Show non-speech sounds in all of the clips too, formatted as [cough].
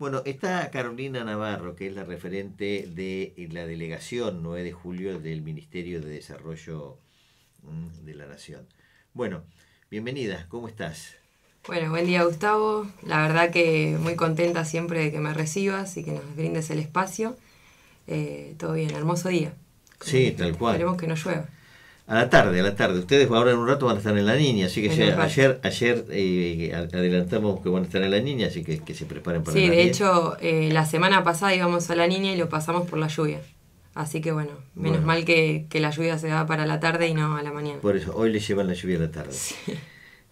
Bueno, está Carolina Navarro, que es la referente de eh, la delegación 9 de julio del Ministerio de Desarrollo mm, de la Nación. Bueno, bienvenida, ¿cómo estás? Bueno, buen día Gustavo. La verdad que muy contenta siempre de que me recibas y que nos brindes el espacio. Eh, todo bien, hermoso día. Sí, tal cual. Esperemos que no llueva. A la tarde, a la tarde. Ustedes ahora en un rato van a estar en la niña, así que ayer, ayer eh, adelantamos que van a estar en la niña, así que, que se preparen para la la Sí, de hecho, eh, la semana pasada íbamos a la niña y lo pasamos por la lluvia. Así que bueno, menos mal que, la lluvia se da para la tarde y no a la mañana. Por eso, hoy le llevan la lluvia a la tarde. Sí.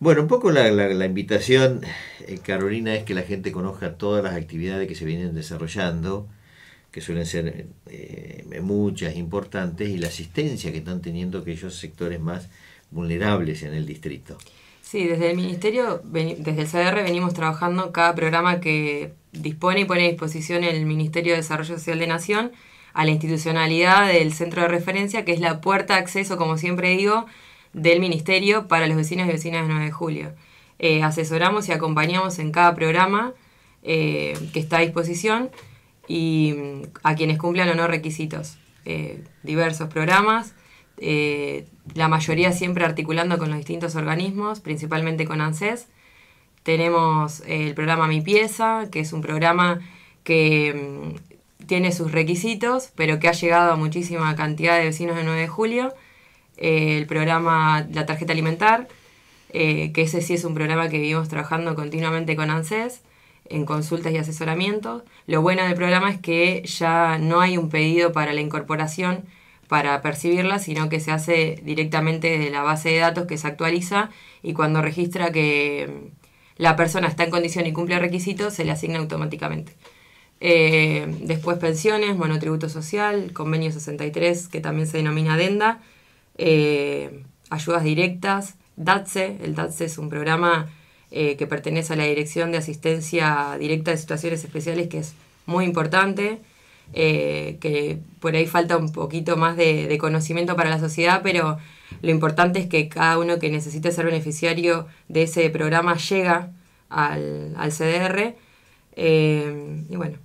Bueno, un poco la, invitación, eh, Carolina, es que la gente conozca todas las actividades que se vienen desarrollando que suelen ser eh, eh, muchas, importantes, y la asistencia que están teniendo aquellos sectores más vulnerables en el distrito. Sí, desde el Ministerio, desde el CDR venimos trabajando cada programa que dispone y pone a disposición el Ministerio de Desarrollo Social de Nación a la institucionalidad del centro de referencia, que es la puerta de acceso, como siempre digo, del Ministerio para los vecinos y vecinas de 9 de julio. Eh, asesoramos y acompañamos en cada programa que está a disposición y mm, a quienes cumplan o no requisitos. Eh, diversos programas, eh, la mayoría siempre articulando con los distintos organismos, principalmente con ANSES. Tenemos eh, el programa Mi Pieza, que es un programa que mm, tiene sus requisitos, pero que ha llegado a muchísima cantidad de vecinos de 9 de julio. el programa La Tarjeta Alimentar, que ese sí es un programa que vivimos trabajando continuamente con ANSES en consultas y asesoramiento. Lo bueno del programa es que ya no hay un pedido para la incorporación para percibirla, sino que se hace directamente desde la base de datos que se actualiza y cuando registra que mm, la persona está en condición y cumple requisitos, se le asigna automáticamente. Eh, después pensiones, monotributo social, convenio 63, que también se denomina DENDA, eh, ayudas directas, DATSE, el DATSE es un programa eh, que pertenece a la Dirección de Asistencia Directa de Situaciones Especiales, que es muy importante, eh, que por ahí falta un poquito más de, conocimiento para la sociedad, pero lo importante es que cada uno que necesite ser beneficiario de ese programa llega al, CDR. Eh, y bueno,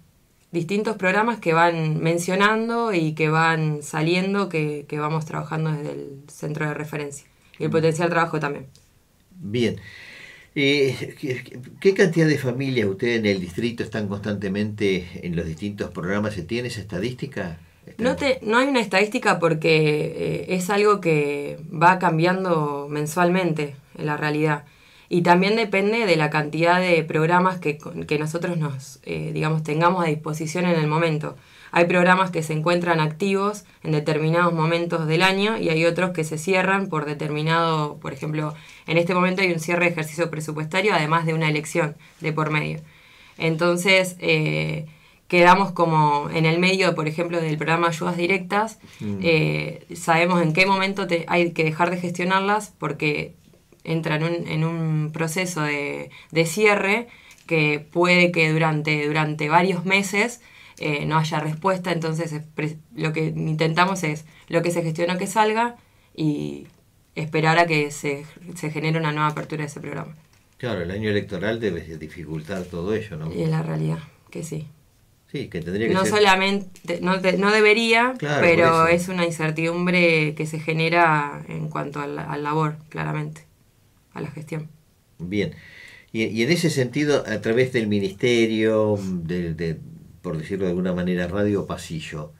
distintos programas que van mencionando y que van saliendo, que vamos trabajando desde el centro de referencia. Y el mm. potencial trabajo también. Bien. Eh, ¿qué, cantidad de familias ustedes en el distrito están constantemente en los distintos programas? ¿Se tiene esa estadística? No, hay una estadística porque eh, es algo que va cambiando mensualmente en la realidad. Y también depende de la cantidad de programas que, nosotros nos, eh, digamos, tengamos a disposición en el momento. Hay programas que se encuentran activos en determinados momentos del año y hay otros que se cierran por determinado, por ejemplo, en este momento hay un cierre de ejercicio presupuestario, además de una elección de por medio. Entonces, eh, quedamos como en el medio, por ejemplo, del programa Ayudas Directas, mm. eh, sabemos en qué momento hay que dejar de gestionarlas porque entran en un, proceso de, de, cierre que puede que durante, durante varios meses eh, no haya respuesta. Entonces eh, lo que intentamos es lo que se gestiona que salga y esperar a que se, se genere una nueva apertura de ese programa. Claro, el año electoral debe dificultar todo ello, ¿no? Y es la realidad, que sí. Sí, que tendría que no solamente, no, no debería, pero es una incertidumbre que se genera en cuanto al, labor, claramente, a la gestión. Bien. Y, en ese sentido, a través del ministerio, Del... de, por decirlo de alguna manera, radio pasillo.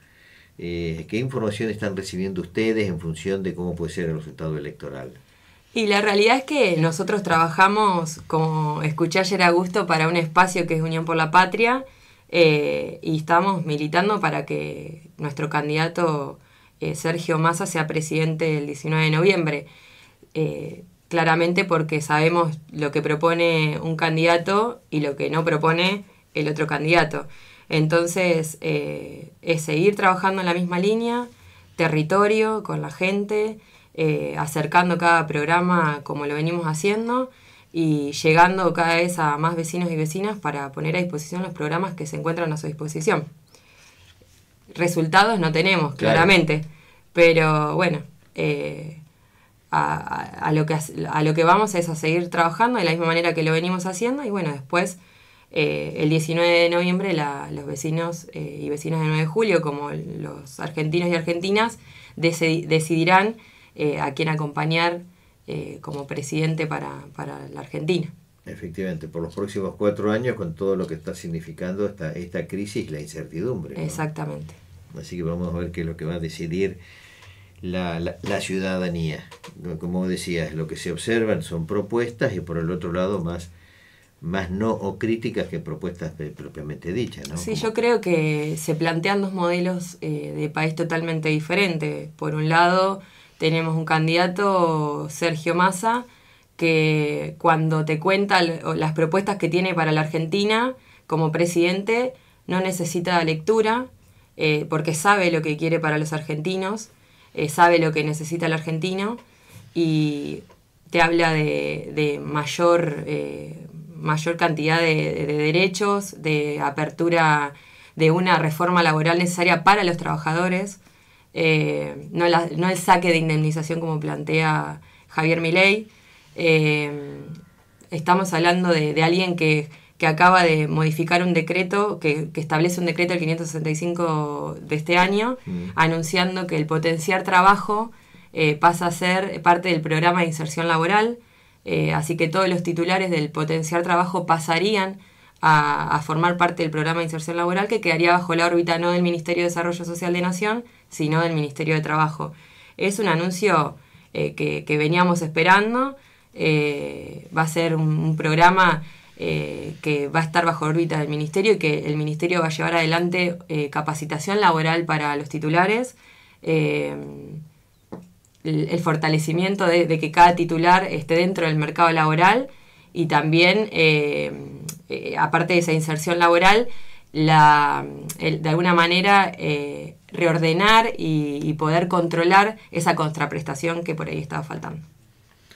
Eh, ¿Qué información están recibiendo ustedes en función de cómo puede ser el resultado electoral? Y la realidad es que nosotros trabajamos, como escuché ayer a gusto, para un espacio que es Unión por la Patria eh, y estamos militando para que nuestro candidato eh, Sergio Massa sea presidente el 19 de noviembre. claramente porque sabemos lo que propone un candidato y lo que no propone el otro candidato. Entonces, eh, es seguir trabajando en la misma línea, territorio, con la gente, eh, acercando cada programa como lo venimos haciendo y llegando cada vez a más vecinos y vecinas para poner a disposición los programas que se encuentran a su disposición. Resultados no tenemos, claramente, pero bueno, eh, lo que, a lo que vamos es a seguir trabajando de la misma manera que lo venimos haciendo y bueno, después eh, el 19 de noviembre los vecinos eh, y vecinas de 9 de julio, como los argentinos y argentinas, decidirán eh, a quién acompañar como presidente para, la Argentina. Efectivamente, por los próximos cuatro años con todo lo que está significando esta, esta crisis la incertidumbre. Exactamente. Así que vamos a ver qué es lo que va a decidir la, la, la, ciudadanía. Como decías, lo que se observan son propuestas y por el otro lado más más no o críticas que propuestas propiamente dichas. ¿no? Sí, yo creo que se plantean dos modelos eh, de país totalmente diferentes. Por un lado, tenemos un candidato, Sergio Massa, que cuando te cuenta las propuestas que tiene para la Argentina como presidente, no necesita lectura, eh, porque sabe lo que quiere para los argentinos, eh, sabe lo que necesita el argentino y te habla de, de mayor mayor cantidad de, derechos, de apertura de una reforma laboral necesaria para los trabajadores, eh, no, el saque de indemnización como plantea Javier Milei. Eh, estamos hablando de, alguien que, acaba de modificar un decreto, que, establece un decreto del 565 de este año, mm. anunciando que el potenciar trabajo eh, pasa a ser parte del programa de inserción laboral eh, así que todos los titulares del potencial trabajo pasarían a, formar parte del programa de inserción laboral que quedaría bajo la órbita no del Ministerio de Desarrollo Social de Nación, sino del Ministerio de Trabajo. Es un anuncio eh, que, veníamos esperando, eh, va a ser un, programa que va a estar bajo órbita del Ministerio y que el Ministerio va a llevar adelante capacitación laboral para los titulares el, fortalecimiento de, que cada titular esté dentro del mercado laboral y también, eh, eh, aparte de esa inserción laboral, la, de alguna manera eh, reordenar y, poder controlar esa contraprestación que por ahí estaba faltando.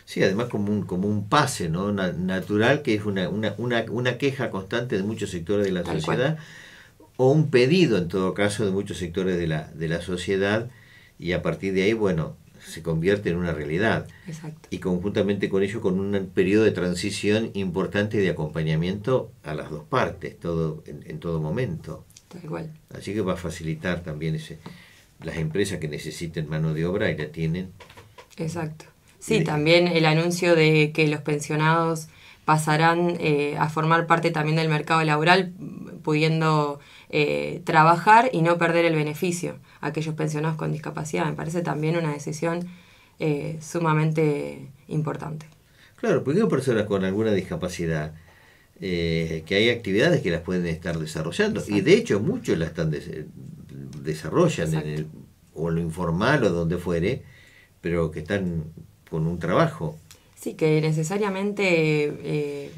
Sí, además como un, como un pase ¿no? natural, que es una, una, una, queja constante de muchos sectores de la sociedad, o un pedido en todo caso de muchos sectores de la, de la sociedad, y a partir de ahí, bueno, se convierte en una realidad. Exacto. Y conjuntamente con ello, con un periodo de transición importante de acompañamiento a las dos partes, todo en, todo momento. Tal Así que va a facilitar también ese, las empresas que necesiten mano de obra y la tienen. Exacto. Sí, también el anuncio de que los pensionados pasarán eh, a formar parte también del mercado laboral, pudiendo eh, trabajar y no perder el beneficio a aquellos pensionados con discapacidad. Me parece también una decisión eh, sumamente importante. Claro, porque hay personas con alguna discapacidad eh, que hay actividades que las pueden estar desarrollando y de hecho muchos las están desarrollan en o lo informal o donde fuere, pero que están con un trabajo. Sí, que necesariamente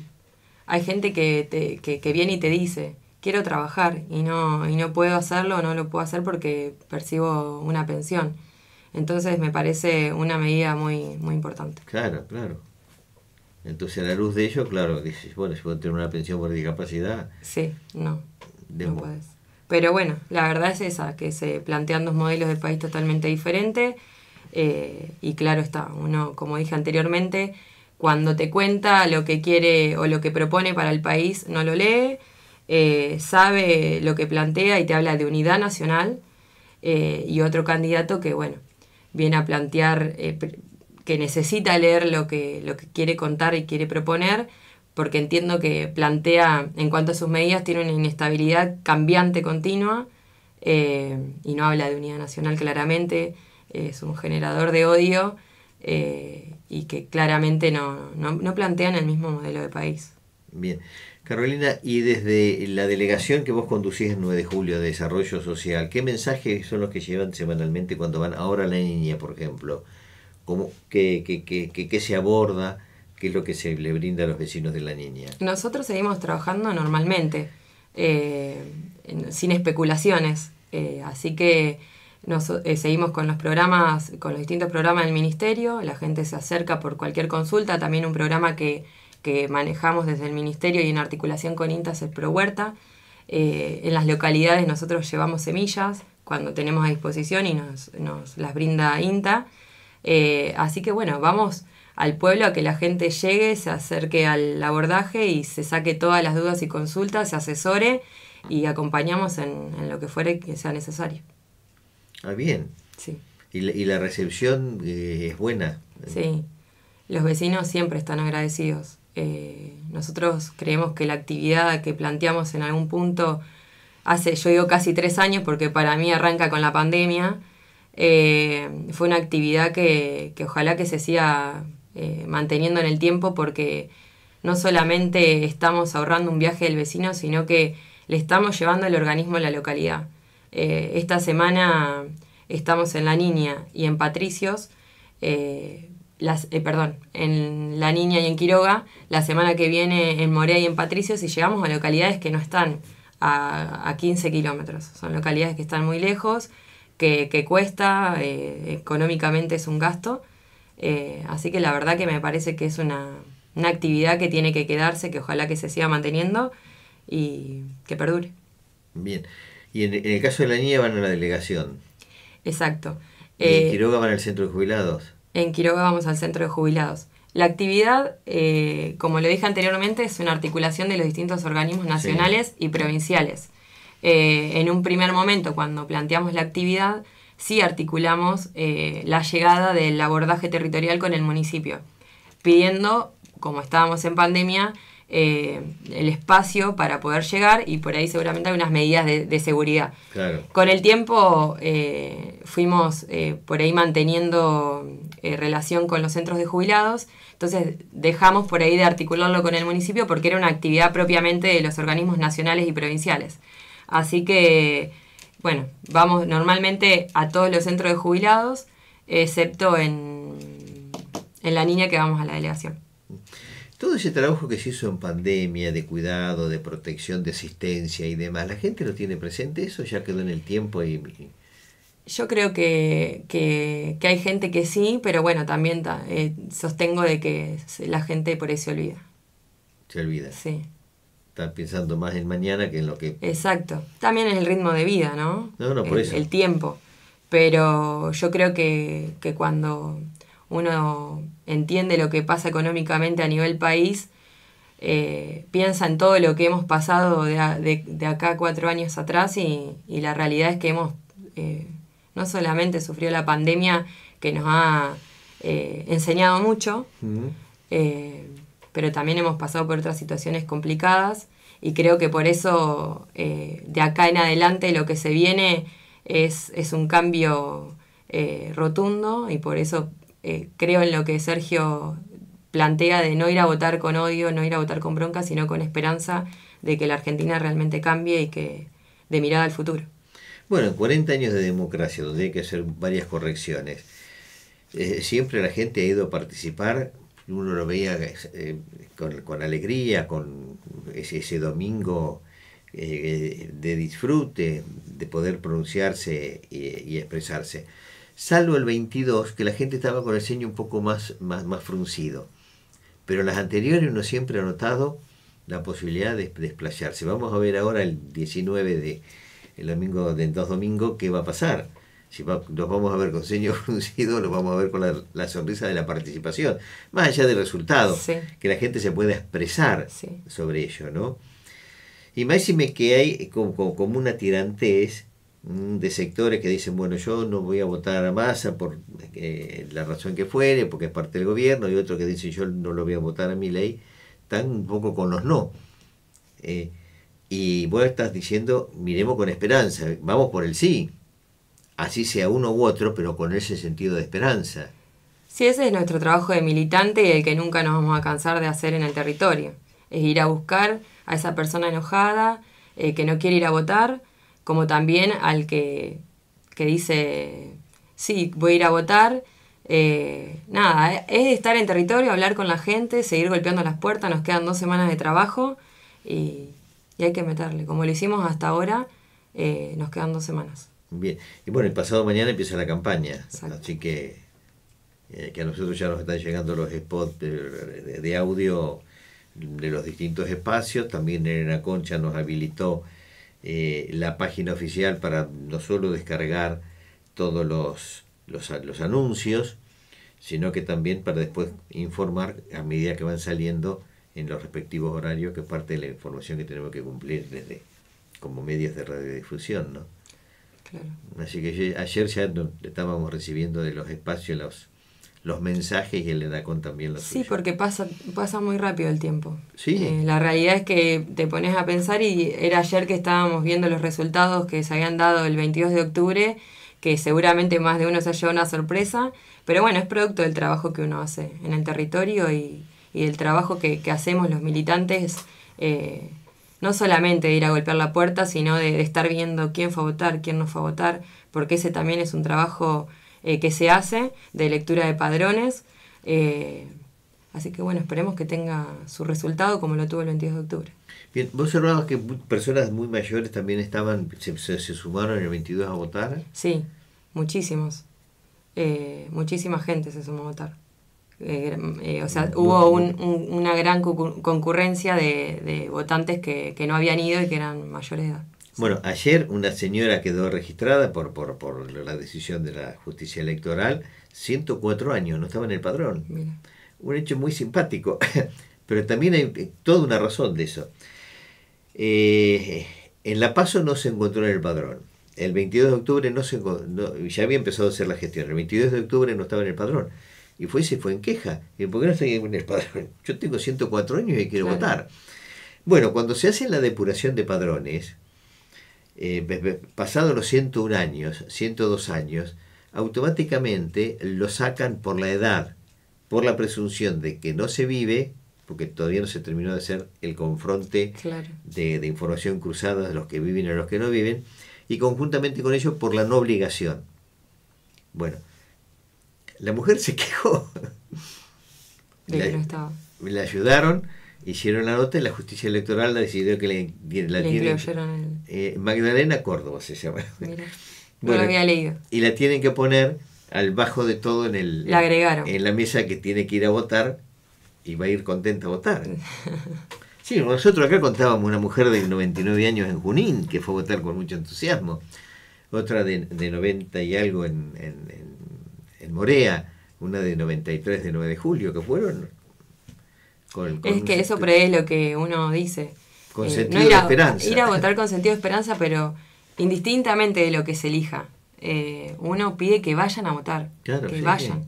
hay gente que, que viene y te dice, quiero trabajar y no, y no puedo hacerlo, no lo puedo hacer porque percibo una pensión. Entonces me parece una medida muy, muy importante. Claro, claro. Entonces a la luz de ello, claro, dices, bueno, si puedo tener una pensión por discapacidad. Sí, no. no puedes. Pero bueno, la verdad es esa, que se plantean dos modelos de país totalmente diferentes. Eh, y claro está, uno, como dije anteriormente, cuando te cuenta lo que quiere o lo que propone para el país, no lo lee eh, sabe lo que plantea y te habla de unidad nacional, eh, y otro candidato que, bueno, viene a plantear eh, que necesita leer lo que, lo que quiere contar y quiere proponer, porque entiendo que plantea, en cuanto a sus medidas, tiene una inestabilidad cambiante continua, y no habla de unidad nacional claramente, es un generador de odio. y que claramente no, no, no plantean el mismo modelo de país. Bien. Carolina, y desde la delegación que vos conducís el 9 de julio de Desarrollo Social, ¿qué mensajes son los que llevan semanalmente cuando van ahora a la niña, por ejemplo? ¿Cómo, qué, qué, qué, qué, se aborda? ¿Qué es lo que se le brinda a los vecinos de la niña? Nosotros seguimos trabajando normalmente, eh, sin especulaciones. Eh, así que nos, eh, seguimos con los programas, con los distintos programas del ministerio. La gente se acerca por cualquier consulta. También un programa que que manejamos desde el Ministerio y en articulación con INTA es Pro eh, en las localidades nosotros llevamos semillas cuando tenemos a disposición y nos, las brinda INTA. Eh, así que bueno, vamos al pueblo a que la gente llegue, se acerque al abordaje y se saque todas las dudas y consultas, se asesore y acompañamos en, lo que fuere que sea necesario. Ah, bien. Sí. Y la, recepción eh, es buena. Sí, los vecinos siempre están agradecidos. Eh, nosotros creemos que la actividad que planteamos en algún punto hace, yo digo casi tres años, porque para mí arranca con la pandemia, eh, fue una actividad que, ojalá que se siga eh, manteniendo en el tiempo porque no solamente estamos ahorrando un viaje del vecino, sino que le estamos llevando el organismo a la localidad. esta semana estamos en La Niña y en Patricios las, eh, perdón, en La Niña y en Quiroga, la semana que viene en Morea y en Patricio, Y llegamos a localidades que no están a, a 15 kilómetros. Son localidades que están muy lejos, que, cuesta, eh, económicamente es un gasto. Eh, así que la verdad que me parece que es una, una actividad que tiene que quedarse, que ojalá que se siga manteniendo y que perdure. Bien. Y en, el caso de la niña van a la delegación. Exacto. Y en Quiroga van al centro de jubilados. En Quiroga vamos al centro de jubilados. La actividad, eh, como lo dije anteriormente, es una articulación de los distintos organismos nacionales y provinciales. Eh, en un primer momento, cuando planteamos la actividad, sí articulamos eh, la llegada del abordaje territorial con el municipio, pidiendo, como estábamos en pandemia, eh, el espacio para poder llegar y por ahí seguramente hay unas medidas de, seguridad. Con el tiempo eh, fuimos eh, por ahí manteniendo relación con los centros de jubilados, entonces dejamos por ahí de articularlo con el municipio porque era una actividad propiamente de los organismos nacionales y provinciales. Así que, bueno, vamos normalmente a todos los centros de jubilados, excepto en, en la niña que vamos a la delegación. Mm todo ese trabajo que se hizo en pandemia, de cuidado, de protección, de asistencia y demás, ¿la gente lo tiene presente? ¿Eso ya quedó en el tiempo? Y... Yo creo que, hay gente que sí, pero bueno, también eh, sostengo de que la gente por eso se olvida. Se olvida. Sí. Está pensando más en mañana que en lo que... Exacto. También en el ritmo de vida, ¿no? No, no, por eso. El tiempo. Pero yo creo que, que cuando uno entiende lo que pasa económicamente a nivel país, eh, piensa en todo lo que hemos pasado de, acá cuatro años atrás y, la realidad es que hemos eh, no solamente sufrido la pandemia que nos ha eh, enseñado mucho, pero también hemos pasado por otras situaciones complicadas y creo que por eso de acá en adelante lo que se viene es, es un cambio rotundo y por eso eh, creo en lo que Sergio plantea de no ir a votar con odio, no ir a votar con bronca, sino con esperanza de que la Argentina realmente cambie y que de mirada al futuro. Bueno, 40 años de democracia, donde hay que hacer varias correcciones. Eh, siempre la gente ha ido a participar, uno lo veía eh, con, alegría, con ese, domingo de disfrute, de poder pronunciarse y expresarse salvo el 22, que la gente estaba con el ceño un poco más, más, fruncido. Pero en las anteriores uno siempre ha notado la posibilidad de desplazarse. Vamos a ver ahora el 19 de el domingo de dos domingo qué va a pasar. Si nos vamos a ver con ceño [laughs] fruncido, los vamos a ver con la, sonrisa de la participación, más allá del resultado, que la gente se pueda expresar sobre ello, ¿no? Imagínense que hay como una tirantez Mm, de sectores que dicen, bueno, yo no voy a votar a Massa por eh, la razón que fuere, porque es parte del gobierno, y otros que dicen, yo no lo voy a votar a mi ley, están un poco con los no. Eh, y vos estás diciendo, miremos con esperanza, vamos por el sí, así sea uno u otro, pero con ese sentido de esperanza. Sí, ese es nuestro trabajo de militante y el que nunca nos vamos a cansar de hacer en el territorio. Es ir a buscar a esa persona enojada, eh, que no quiere ir a votar, como también al que, dice, sí, voy a ir a votar. Eh, nada, es estar en territorio, hablar con la gente, seguir golpeando las puertas, nos quedan dos semanas de trabajo y, hay que meterle. Como lo hicimos hasta ahora, eh, nos quedan dos semanas. Bien, y bueno, el pasado mañana empieza la campaña, así que, eh, que a nosotros ya nos están llegando los spots de, audio de los distintos espacios, también Elena concha nos habilitó eh, la página oficial para no solo descargar todos los, los, anuncios, sino que también para después informar a medida que van saliendo en los respectivos horarios, que es parte de la información que tenemos que cumplir desde como medios de radiodifusión, ¿no? Claro. Así que ayer ya estábamos recibiendo de los espacios los, los mensajes y da con también los Sí, porque pasa, pasa muy rápido el tiempo. Sí. Eh, la realidad es que te pones a pensar y era ayer que estábamos viendo los resultados que se habían dado el 22 de octubre, que seguramente más de uno se llevado una sorpresa, pero bueno, es producto del trabajo que uno hace en el territorio y, y el trabajo que, que, hacemos los militantes, eh, no solamente de ir a golpear la puerta, sino de, de estar viendo quién fue a votar, quién no fue a votar, porque ese también es un trabajo eh, que se hace de lectura de padrones. Eh, así que bueno, esperemos que tenga su resultado como lo tuvo el 22 de octubre. Bien, ¿vos observabas que personas muy mayores también estaban, se, se, sumaron el 22 a votar? Sí, muchísimos. Eh, muchísima gente se sumó a votar. o sea, mm, hubo una gran concurrencia de, votantes que, que, no habían ido y que eran mayores de edad. Bueno, ayer una señora quedó registrada por, por, la decisión de la justicia electoral, 104 años, no estaba en el padrón. Un hecho muy simpático, [laughs] pero también hay eh, toda una razón de eso. Eh, en La Paso no se encontró en el padrón. El 22 de octubre no se no, ya había empezado a hacer la gestión. El 22 de octubre no estaba en el padrón. Y fue se fue en queja. ¿Y por qué no está en el padrón? Yo tengo 104 años y quiero votar. Bueno, cuando se hace la depuración de padrones, Pasados eh, pasado los 101 años, 102 años, automáticamente lo sacan por la edad, por la presunción de que no se vive, porque todavía no se terminó de hacer el confronte de, información cruzada de los que viven y los que no viven, y conjuntamente con ello por la no obligación. Bueno, la mujer se quejó. De no estaba. La ayudaron hicieron la nota y la justicia electoral la decidió que le, la le eh, Magdalena Córdoba se llama. [laughs] había leído. Y la tienen que poner al bajo de todo en el la en la mesa que tiene que ir a votar y va a ir contenta a votar. [laughs] Sí, nosotros acá contábamos una mujer de 99 años en Junín que fue a votar con mucho entusiasmo, otra de, de 90 y algo en, en, en, en Morea, una de 93 de 9 de julio, que fueron es que eso por es lo que uno dice. Con eh, sentido ir a, votar con sentido de esperanza, pero indistintamente de lo que se elija. Eh, uno pide que vayan a votar. que vayan.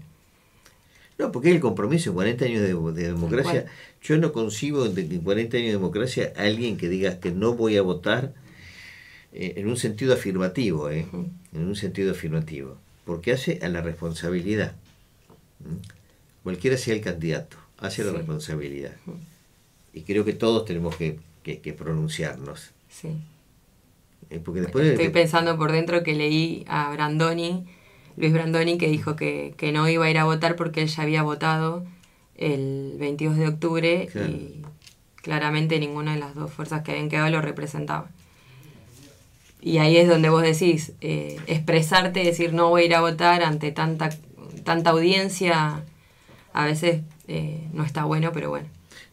No, porque el compromiso 40 años de, democracia. Yo no concibo en 40 años de democracia alguien que diga que no voy a votar eh, en un sentido afirmativo, en un sentido afirmativo, porque hace a la responsabilidad, cualquiera sea el candidato hacia la responsabilidad. Y creo que todos tenemos que, pronunciarnos. Sí. Eh, porque después Estoy pensando por dentro que leí a Brandoni, Luis Brandoni, que dijo que, no iba a ir a votar porque él ya había votado el 22 de octubre y claramente ninguna de las dos fuerzas que habían quedado lo representaba. Y ahí es donde vos decís, eh, expresarte, decir no voy a ir a votar ante tanta, tanta audiencia, a veces eh, no está bueno, pero bueno.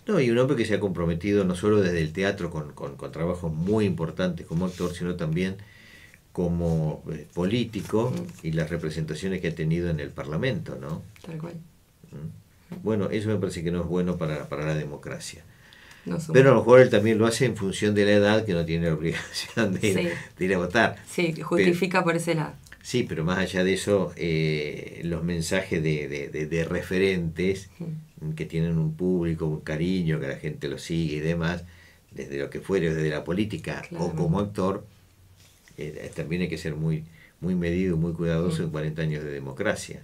No, y un hombre que se ha comprometido no solo desde el teatro con, con, trabajos muy importantes como actor, sino también como eh, político y las representaciones que ha tenido en el Parlamento, ¿no? Tal cual. ¿Mm? Bueno, eso me parece que no es bueno para, para la democracia. Pero a lo mejor él también lo hace en función de la edad que no tiene la obligación de, ir, a votar. Sí, justifica por ese lado. Sí, pero más allá de eso, eh, los mensajes de, referentes que tienen un público, un cariño, que la gente lo sigue y demás, desde lo que fuere, desde la política o como actor, eh, eh, también hay que ser muy, muy medido, muy cuidadoso en 40 mm. años de democracia.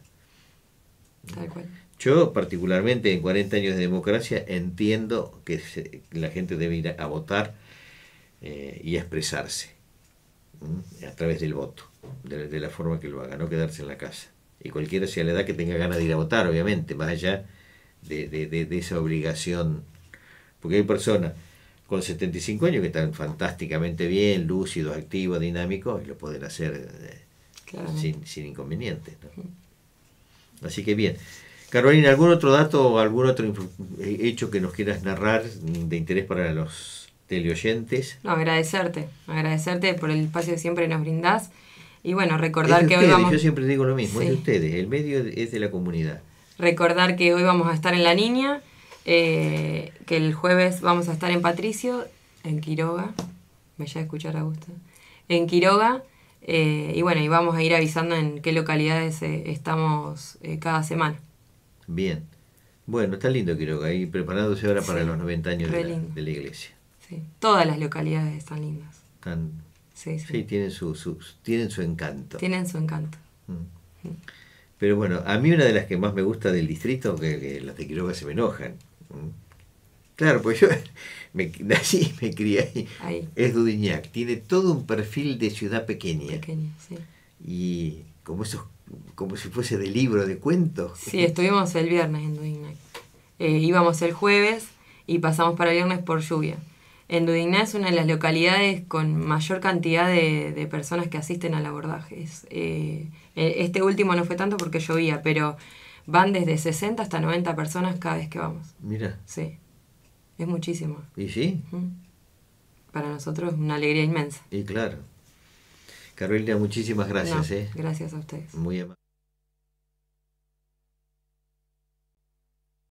Yo particularmente en 40 años de democracia entiendo que la gente debe ir a, votar eh, y expresarse a través del voto, de, de, la forma que lo haga, no quedarse en la casa. Y cualquiera sea la edad que tenga ganas de ir a votar, obviamente, más allá de, de, esa obligación. Porque hay personas con 75 años que están fantásticamente bien, lúcidos, activos, dinámicos, y lo pueden hacer eh, sin, sin inconvenientes. Así que bien. Carolina, ¿algún otro dato o algún otro eh, hecho que nos quieras narrar de interés para los teleoyentes? No, agradecerte, agradecerte por el espacio que siempre nos brindás. Y bueno, recordar que hoy vamos... Yo siempre digo lo mismo, es de ustedes, el medio es de la comunidad. Recordar que hoy vamos a estar en La Niña, eh, que el jueves vamos a estar en Patricio, en Quiroga. Me a escuchar a gusto. En Quiroga. Eh, y bueno, y vamos a ir avisando en qué localidades eh, estamos cada semana. Bien. Bueno, está lindo Quiroga, ahí preparándose ahora para los 90 años de la, iglesia. Sí, todas las localidades están lindas. sí, sí. tienen, su, tienen su encanto. Tienen su encanto. Mm. Mm. Pero bueno, a mí una de las que más me gusta del distrito, que, las de Quiroga se me enojan. Claro, pues yo [laughs] me, nací y me crié ahí. Es Dudignac. Tiene todo un perfil de ciudad pequeña. Pequeña, sí. Y como esos como si fuese de libro, de cuentos. Sí, estuvimos el viernes en Dudignac. Eh, íbamos el jueves y pasamos para el viernes por lluvia. En Endudigná es una de las localidades con mayor cantidad de, personas que asisten al abordaje. Eh, e, este último no fue tanto porque llovía, pero van desde 60 hasta 90 personas cada vez que vamos. Mira. Sí. Es muchísimo. ¿Y sí? Para nosotros es una alegría inmensa. Y claro. Carolina, muchísimas gracias. Eh. Gracias a ustedes. Muy amable.